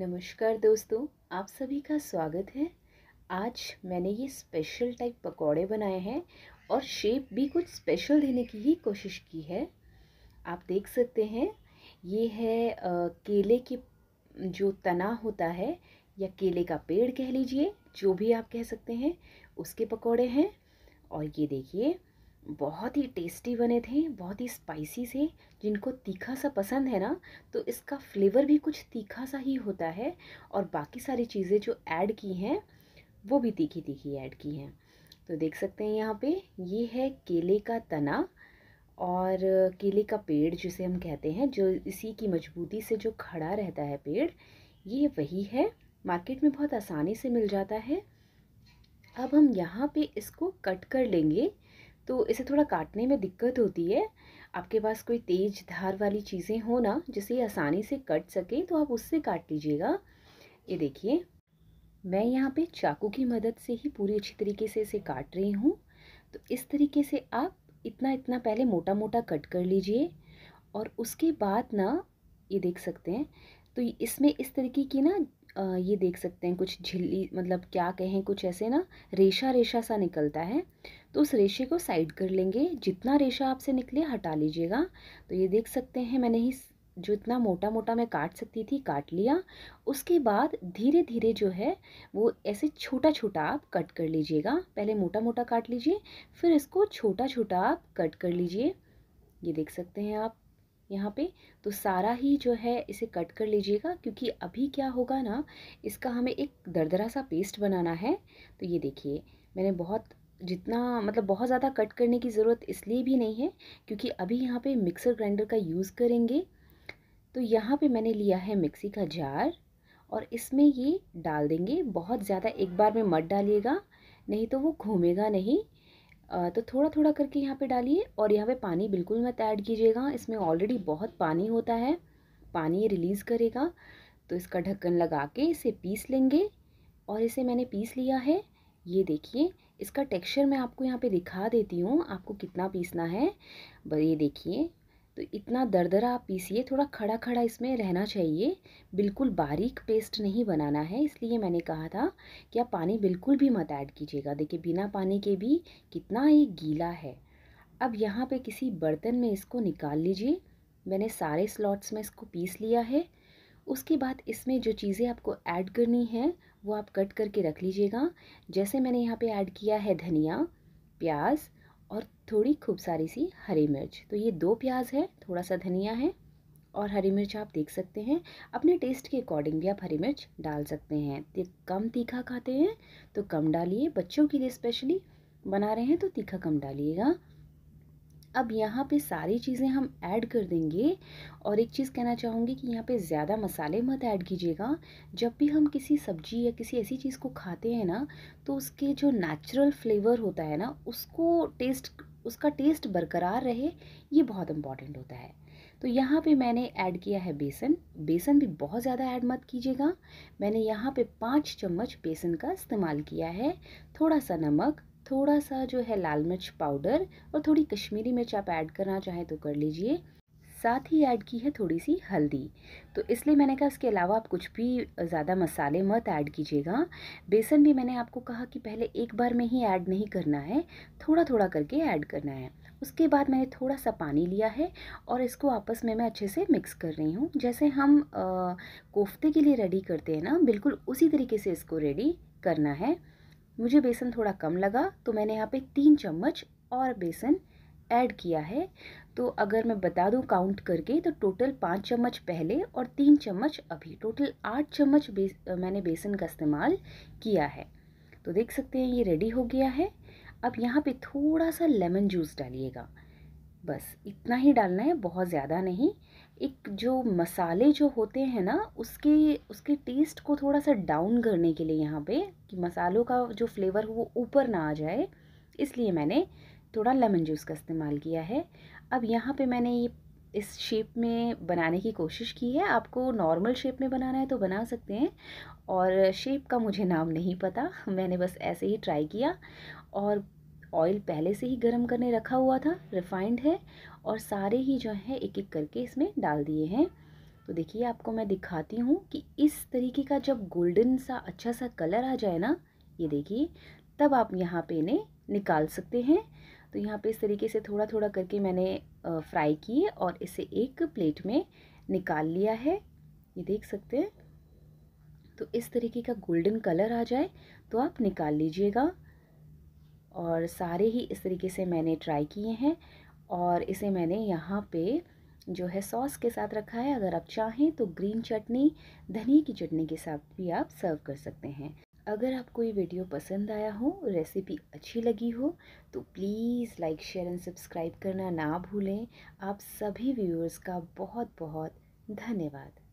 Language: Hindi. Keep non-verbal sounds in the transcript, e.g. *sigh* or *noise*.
नमस्कार दोस्तों आप सभी का स्वागत है आज मैंने ये स्पेशल टाइप पकोड़े बनाए हैं और शेप भी कुछ स्पेशल देने की ही कोशिश की है आप देख सकते हैं ये है आ, केले के जो तना होता है या केले का पेड़ कह लीजिए जो भी आप कह सकते हैं उसके पकोड़े हैं और ये देखिए बहुत ही टेस्टी बने थे बहुत ही स्पाइसी थे जिनको तीखा सा पसंद है ना तो इसका फ्लेवर भी कुछ तीखा सा ही होता है और बाकी सारी चीज़ें जो ऐड की हैं वो भी तीखी तीखी ऐड की हैं तो देख सकते हैं यहाँ पे ये है केले का तना और केले का पेड़ जिसे हम कहते हैं जो इसी की मजबूती से जो खड़ा रहता है पेड़ ये वही है मार्केट में बहुत आसानी से मिल जाता है अब हम यहाँ पे इसको कट कर लेंगे तो इसे थोड़ा काटने में दिक्कत होती है आपके पास कोई तेज धार वाली चीज़ें हो ना जिसे आसानी से कट सके तो आप उससे काट लीजिएगा ये देखिए मैं यहाँ पे चाकू की मदद से ही पूरी अच्छी तरीके से इसे काट रही हूँ तो इस तरीके से आप इतना इतना पहले मोटा मोटा कट कर लीजिए और उसके बाद ना ये देख सकते हैं तो इसमें इस तरीके की ना ये देख सकते हैं कुछ झिल्ली मतलब क्या कहें कुछ ऐसे ना रेशा रेशा सा निकलता है तो उस रेशे को साइड कर लेंगे जितना रेशा आपसे निकले हटा लीजिएगा तो ये देख सकते हैं मैंने ही जो इतना मोटा मोटा मैं काट सकती थी काट लिया उसके बाद धीरे धीरे जो है वो ऐसे छोटा छोटा आप कट कर लीजिएगा पहले मोटा मोटा काट लीजिए फिर इसको छोटा छोटा आप कट कर लीजिए ये देख सकते हैं आप यहाँ पे तो सारा ही जो है इसे कट कर लीजिएगा क्योंकि अभी क्या होगा ना इसका हमें एक दरदरा सा पेस्ट बनाना है तो ये देखिए मैंने बहुत जितना मतलब बहुत ज़्यादा कट करने की ज़रूरत इसलिए भी नहीं है क्योंकि अभी यहाँ पे मिक्सर ग्राइंडर का यूज़ करेंगे तो यहाँ पे मैंने लिया है मिक्सी का जार और इसमें ये डाल देंगे बहुत ज़्यादा एक बार में मत डालिएगा नहीं तो वो घूमेगा नहीं तो थोड़ा थोड़ा करके यहाँ पे डालिए और यहाँ पे पानी बिल्कुल मत ऐड कीजिएगा इसमें ऑलरेडी बहुत पानी होता है पानी ये रिलीज़ करेगा तो इसका ढक्कन लगा के इसे पीस लेंगे और इसे मैंने पीस लिया है ये देखिए इसका टेक्सचर मैं आपको यहाँ पे दिखा देती हूँ आपको कितना पीसना है ये देखिए तो इतना दरदरा आप पीसिए थोड़ा खड़ा खड़ा इसमें रहना चाहिए बिल्कुल बारीक पेस्ट नहीं बनाना है इसलिए मैंने कहा था कि आप पानी बिल्कुल भी मत ऐड कीजिएगा देखिए बिना पानी के भी कितना ये गीला है अब यहाँ पे किसी बर्तन में इसको निकाल लीजिए मैंने सारे स्लॉट्स में इसको पीस लिया है उसके बाद इसमें जो चीज़ें आपको ऐड करनी है वो आप कट करके रख लीजिएगा जैसे मैंने यहाँ पर ऐड किया है धनिया प्याज और थोड़ी खूब सारी सी हरी मिर्च तो ये दो प्याज है थोड़ा सा धनिया है और हरी मिर्च आप देख सकते हैं अपने टेस्ट के अकॉर्डिंग भी आप हरी मिर्च डाल सकते हैं तो कम तीखा खाते हैं तो कम डालिए बच्चों के लिए स्पेशली बना रहे हैं तो तीखा कम डालिएगा अब यहाँ पे सारी चीज़ें हम ऐड कर देंगे और एक चीज़ कहना चाहूँगी कि यहाँ पे ज़्यादा मसाले मत ऐड कीजिएगा जब भी हम किसी सब्जी या किसी ऐसी चीज़ को खाते हैं ना तो उसके जो नेचुरल फ्लेवर होता है ना उसको टेस्ट उसका टेस्ट बरकरार रहे ये बहुत इम्पॉर्टेंट होता है तो यहाँ पे मैंने ऐड किया है बेसन बेसन भी बहुत ज़्यादा ऐड मत कीजिएगा मैंने यहाँ पे पाँच चम्मच बेसन का इस्तेमाल किया है थोड़ा सा नमक थोड़ा सा जो है लाल मिर्च पाउडर और थोड़ी कश्मीरी मिर्च आप ऐड करना चाहें तो कर लीजिए साथ ही ऐड की है थोड़ी सी हल्दी तो इसलिए मैंने कहा इसके अलावा आप कुछ भी ज़्यादा मसाले मत ऐड कीजिएगा बेसन भी मैंने आपको कहा कि पहले एक बार में ही ऐड नहीं करना है थोड़ा थोड़ा करके ऐड करना है उसके बाद मैंने थोड़ा सा पानी लिया है और इसको आपस में मैं अच्छे से मिक्स कर रही हूँ जैसे हम आ, कोफ्ते के लिए रेडी करते हैं ना बिल्कुल उसी तरीके से इसको रेडी करना है मुझे बेसन थोड़ा कम लगा तो मैंने यहाँ पे तीन चम्मच और बेसन ऐड किया है तो अगर मैं बता दूँ काउंट करके तो टोटल पाँच चम्मच पहले और तीन चम्मच अभी टोटल आठ चम्मच बेस मैंने बेसन का इस्तेमाल किया है तो देख सकते हैं ये रेडी हो गया है अब यहाँ पे थोड़ा सा लेमन जूस डालिएगा बस इतना ही डालना है बहुत ज़्यादा नहीं एक जो मसाले जो होते हैं ना उसके उसके टेस्ट को थोड़ा सा डाउन करने के लिए यहाँ पे कि मसालों का जो फ्लेवर हो वो ऊपर ना आ जाए इसलिए मैंने थोड़ा लेमन जूस का इस्तेमाल किया है अब यहाँ पे मैंने ये इस शेप में बनाने की कोशिश की है आपको नॉर्मल शेप में बनाना है तो बना सकते हैं और शेप का मुझे नाम नहीं पता *laughs* मैंने बस ऐसे ही ट्राई किया और ऑयल पहले से ही गर्म करने रखा हुआ था रिफाइंड है और सारे ही जो है एक एक करके इसमें डाल दिए हैं तो देखिए आपको मैं दिखाती हूँ कि इस तरीके का जब गोल्डन सा अच्छा सा कलर आ जाए ना ये देखिए तब आप यहाँ पे इन्हें निकाल सकते हैं तो यहाँ पे इस तरीके से थोड़ा थोड़ा करके मैंने फ्राई किए और इसे एक प्लेट में निकाल लिया है ये देख सकते हैं तो इस तरीके का गोल्डन कलर आ जाए तो आप निकाल लीजिएगा और सारे ही इस तरीके से मैंने ट्राई किए हैं और इसे मैंने यहाँ पे जो है सॉस के साथ रखा है अगर आप चाहें तो ग्रीन चटनी धनिया की चटनी के साथ भी आप सर्व कर सकते हैं अगर आपको ये वीडियो पसंद आया हो रेसिपी अच्छी लगी हो तो please like share and subscribe करना ना भूलें आप सभी व्यूअर्स का बहुत बहुत धन्यवाद